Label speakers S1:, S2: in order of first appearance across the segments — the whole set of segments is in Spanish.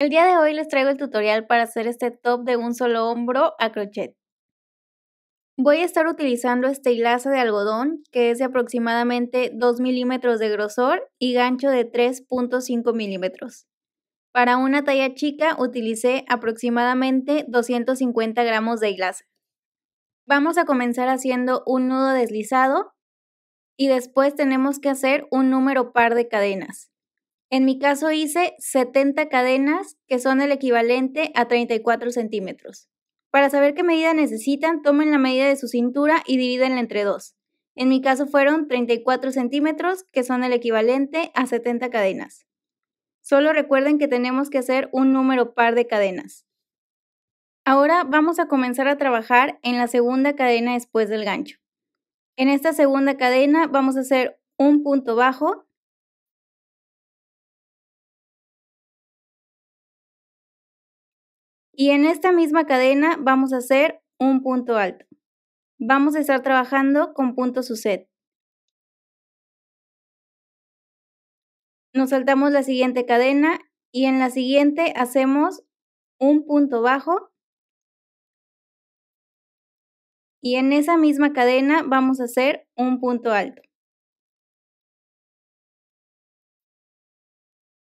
S1: El día de hoy les traigo el tutorial para hacer este top de un solo hombro a crochet. Voy a estar utilizando este hilaza de algodón que es de aproximadamente 2 milímetros de grosor y gancho de 3.5 milímetros. Para una talla chica utilicé aproximadamente 250 gramos de hilaza. Vamos a comenzar haciendo un nudo deslizado y después tenemos que hacer un número par de cadenas. En mi caso hice 70 cadenas, que son el equivalente a 34 centímetros. Para saber qué medida necesitan, tomen la medida de su cintura y divídenla entre dos. En mi caso fueron 34 centímetros, que son el equivalente a 70 cadenas. Solo recuerden que tenemos que hacer un número par de cadenas. Ahora vamos a comenzar a trabajar en la segunda cadena después del gancho. En esta segunda cadena vamos a hacer un
S2: punto bajo
S1: Y en esta misma cadena vamos a hacer un punto alto. Vamos a estar trabajando con punto suset. Nos saltamos la siguiente cadena y en la siguiente hacemos un punto bajo. Y en esa misma cadena vamos a hacer un punto alto.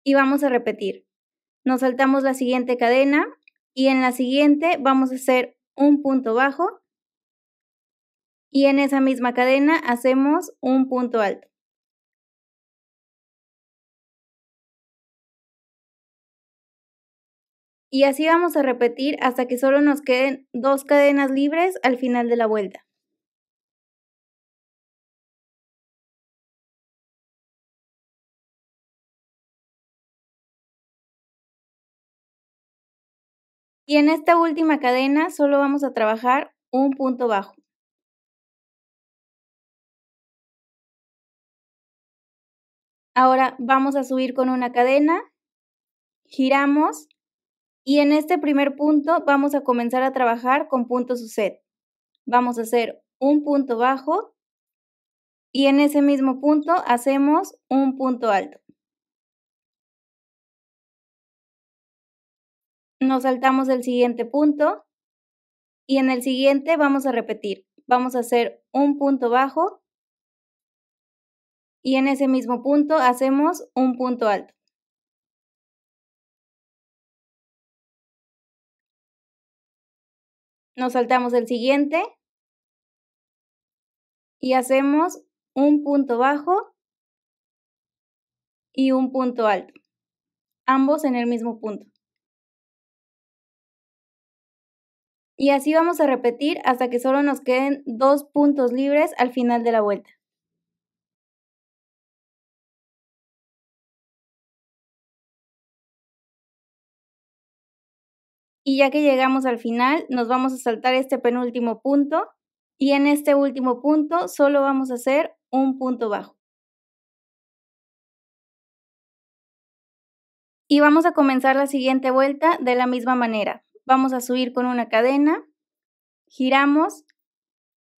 S1: Y vamos a repetir. Nos saltamos la siguiente cadena y en la siguiente vamos a hacer un punto bajo y en esa misma cadena hacemos un punto alto.
S2: Y así vamos a repetir hasta que solo nos queden dos cadenas libres al final de la vuelta. Y en esta última cadena solo vamos a trabajar un punto bajo.
S1: Ahora vamos a subir con una cadena, giramos y en este primer punto vamos a comenzar a trabajar con punto suset. Vamos a hacer un punto bajo y en ese mismo punto hacemos un punto alto. nos saltamos el siguiente punto y en el siguiente vamos a repetir. Vamos a hacer un punto bajo y en ese mismo punto hacemos un punto alto.
S2: Nos saltamos el siguiente
S1: y hacemos un punto bajo y un punto alto, ambos en el mismo punto.
S2: y así vamos a repetir hasta que solo nos queden dos puntos libres al final de la vuelta.
S1: Y ya que llegamos al final, nos vamos a saltar este penúltimo punto y en este último punto solo vamos a hacer un punto bajo. Y vamos a comenzar la siguiente vuelta de la misma manera vamos a subir con una cadena, giramos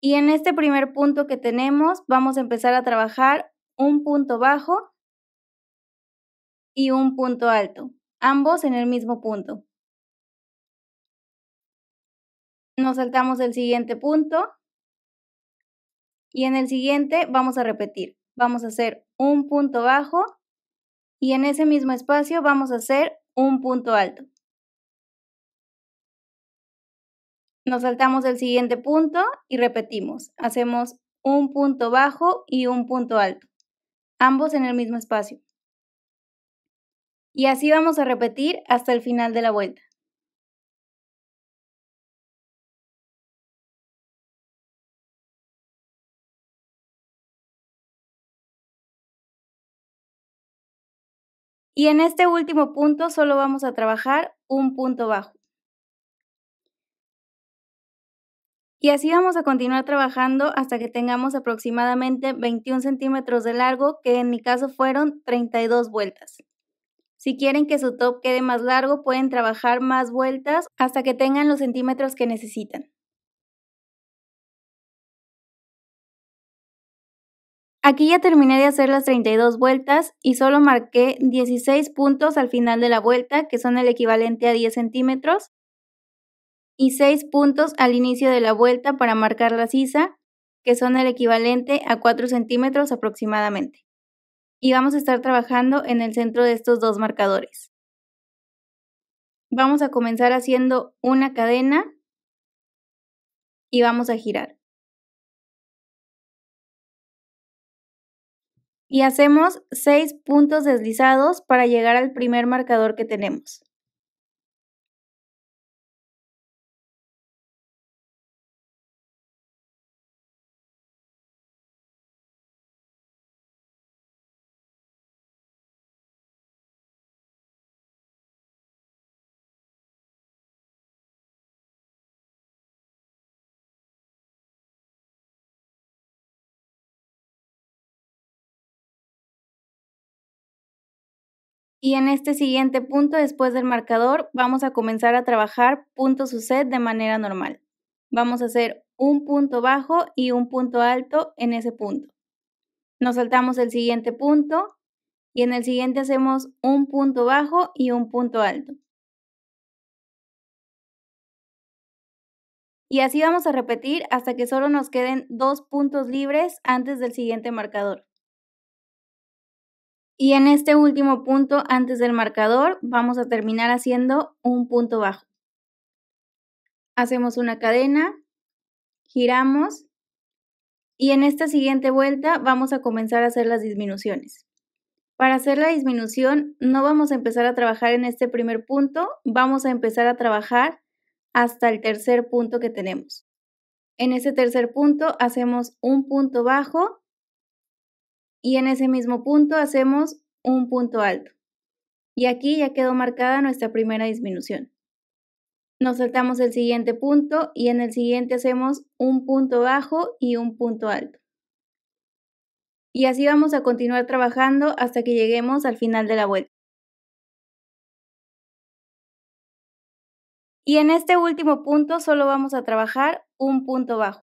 S1: y en este primer punto que tenemos vamos a empezar a trabajar un punto bajo y un punto alto, ambos en el mismo punto. Nos saltamos el siguiente punto y en el siguiente vamos a repetir. Vamos a hacer un punto bajo y en ese mismo espacio vamos a hacer un punto alto. Nos saltamos el siguiente punto y repetimos. Hacemos un punto bajo y un punto alto, ambos en el mismo espacio. Y así vamos a repetir hasta el
S2: final de la vuelta. Y en este último punto solo vamos a trabajar
S1: un punto bajo. Y así vamos a continuar trabajando hasta que tengamos aproximadamente 21 centímetros de largo, que en mi caso fueron 32 vueltas. Si quieren que su top quede más largo, pueden trabajar más vueltas hasta que tengan los centímetros que necesitan. Aquí ya terminé de hacer las 32 vueltas y solo marqué 16 puntos al final de la vuelta, que son el equivalente a 10 centímetros, y 6 puntos al inicio de la vuelta para marcar la sisa, que son el equivalente a 4 centímetros aproximadamente. Y vamos a estar trabajando en el centro de estos dos marcadores. Vamos a comenzar haciendo una cadena y vamos a girar. Y hacemos 6 puntos deslizados para llegar al primer marcador que tenemos. Y en este siguiente punto, después del marcador, vamos a comenzar a trabajar punto su de manera normal. Vamos a hacer un punto bajo y un punto alto en ese punto. Nos saltamos el siguiente punto y en el siguiente hacemos un punto bajo y un punto alto. Y así vamos a repetir hasta que solo nos queden dos puntos libres antes del siguiente marcador. Y en este último punto, antes del marcador, vamos a terminar haciendo un punto bajo. Hacemos una cadena, giramos y en esta siguiente vuelta vamos a comenzar a hacer las disminuciones. Para hacer la disminución no vamos a empezar a trabajar en este primer punto, vamos a empezar a trabajar hasta el tercer punto que tenemos. En ese tercer punto hacemos un punto bajo y en ese mismo punto hacemos un punto alto. Y aquí ya quedó marcada nuestra primera disminución. Nos saltamos el siguiente punto y en el siguiente hacemos un punto bajo y un punto alto. Y así vamos a continuar trabajando hasta que lleguemos al final de la vuelta. Y en este último punto solo vamos a trabajar un punto bajo.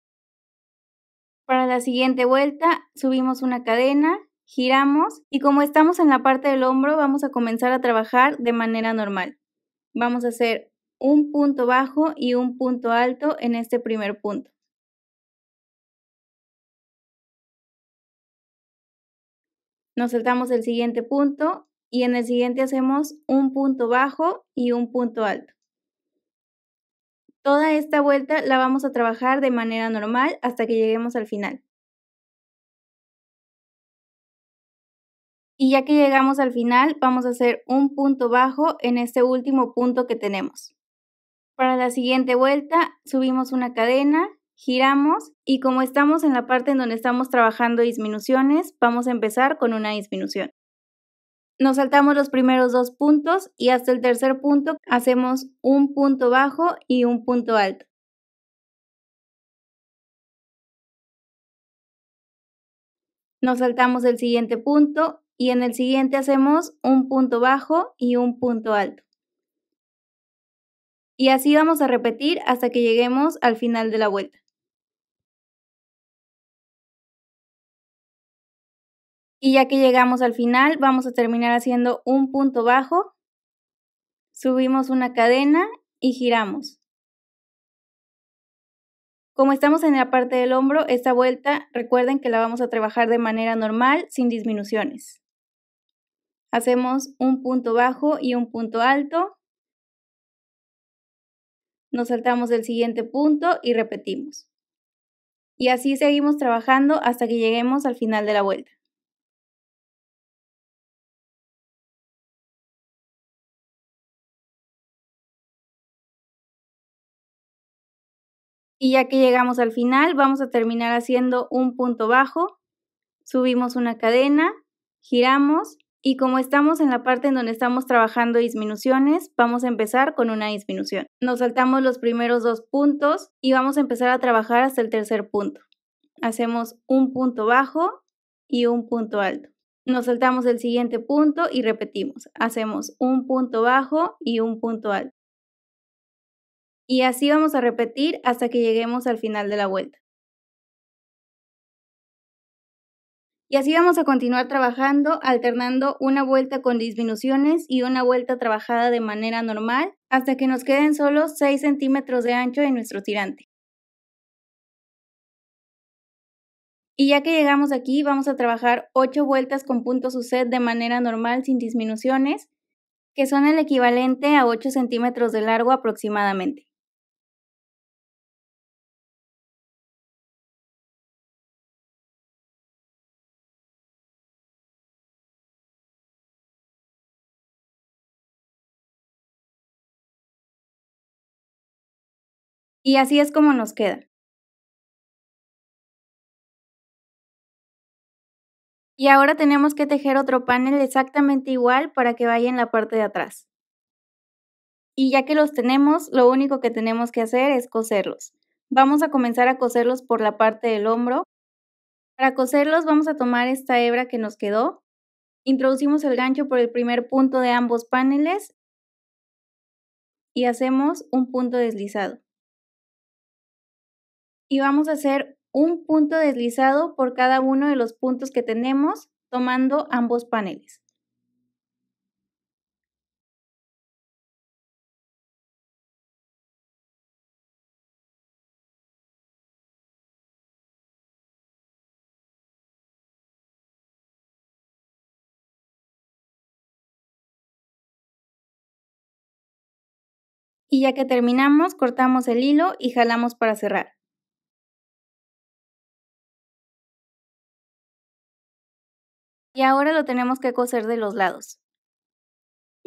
S1: Para la siguiente vuelta subimos una cadena, giramos y como estamos en la parte del hombro vamos a comenzar a trabajar de manera normal. Vamos a hacer un punto bajo y un punto alto en este primer punto. Nos saltamos el siguiente punto y en el siguiente hacemos un punto bajo y un punto alto. Toda esta vuelta la vamos a trabajar de manera normal hasta que lleguemos al final. Y ya que llegamos al final, vamos a hacer un punto bajo en este último punto que tenemos. Para la siguiente vuelta, subimos una cadena, giramos y como estamos en la parte en donde estamos trabajando disminuciones, vamos a empezar con una disminución. Nos saltamos los primeros dos puntos y hasta el tercer punto hacemos un punto bajo y un punto alto. Nos saltamos el siguiente punto y en el siguiente hacemos un punto bajo y un punto alto. Y así vamos a repetir hasta que lleguemos al final de la vuelta. Y ya que llegamos al final, vamos a terminar haciendo un punto bajo, subimos una cadena y giramos. Como estamos en la parte del hombro, esta vuelta recuerden que la vamos a trabajar de manera normal, sin disminuciones. Hacemos un punto bajo y un punto alto. Nos saltamos del siguiente punto y repetimos. Y así seguimos trabajando hasta que lleguemos al final de la vuelta. Y ya que llegamos al final, vamos a terminar haciendo un punto bajo, subimos una cadena, giramos y como estamos en la parte en donde estamos trabajando disminuciones, vamos a empezar con una disminución. Nos saltamos los primeros dos puntos y vamos a empezar a trabajar hasta el tercer punto. Hacemos un punto bajo y un punto alto. Nos saltamos el siguiente punto y repetimos. Hacemos un punto bajo y un punto alto. Y así vamos a repetir hasta que lleguemos al final de la vuelta. Y así vamos a continuar trabajando, alternando una vuelta con disminuciones y una vuelta trabajada de manera normal hasta que nos queden solo 6 centímetros de ancho en nuestro tirante. Y ya que llegamos aquí, vamos a trabajar 8 vueltas con punto suced de manera normal sin disminuciones, que son el equivalente a 8 centímetros de largo aproximadamente.
S2: Y así es como nos queda. Y ahora tenemos que
S1: tejer otro panel exactamente igual para que vaya en la parte de atrás. Y ya que los tenemos, lo único que tenemos que hacer es coserlos. Vamos a comenzar a coserlos por la parte del hombro. Para coserlos vamos a tomar esta hebra que nos quedó. Introducimos el gancho por el primer punto de ambos paneles y hacemos un punto deslizado y vamos a hacer un punto deslizado por cada uno de los puntos que tenemos tomando ambos paneles.
S2: Y ya que terminamos, cortamos el hilo y jalamos para cerrar. y ahora
S1: lo tenemos que coser de los lados.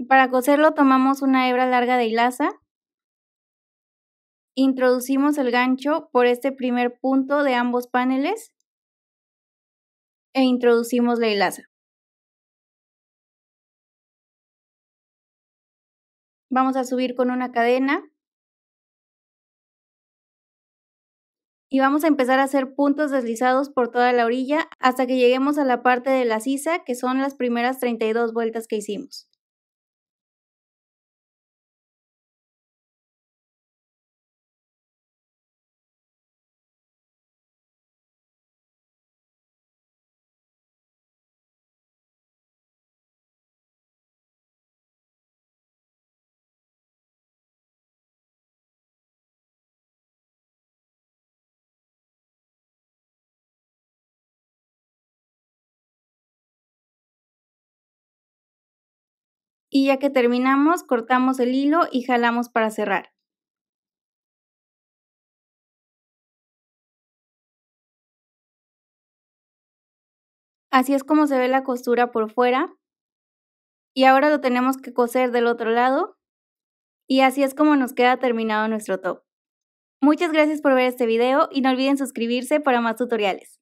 S1: Para coserlo tomamos una hebra larga de hilaza, introducimos el gancho por este primer punto de ambos paneles e introducimos la hilaza.
S2: Vamos a subir
S1: con una cadena y vamos a empezar a hacer puntos deslizados por toda la orilla hasta que lleguemos a la parte de la sisa, que son las primeras 32 vueltas que hicimos.
S2: Y ya que terminamos, cortamos el hilo y jalamos para cerrar. Así es como se ve la costura
S1: por fuera. Y ahora lo tenemos que coser del otro lado. Y así es como nos queda terminado nuestro top. Muchas gracias por ver este video y no olviden suscribirse para más tutoriales.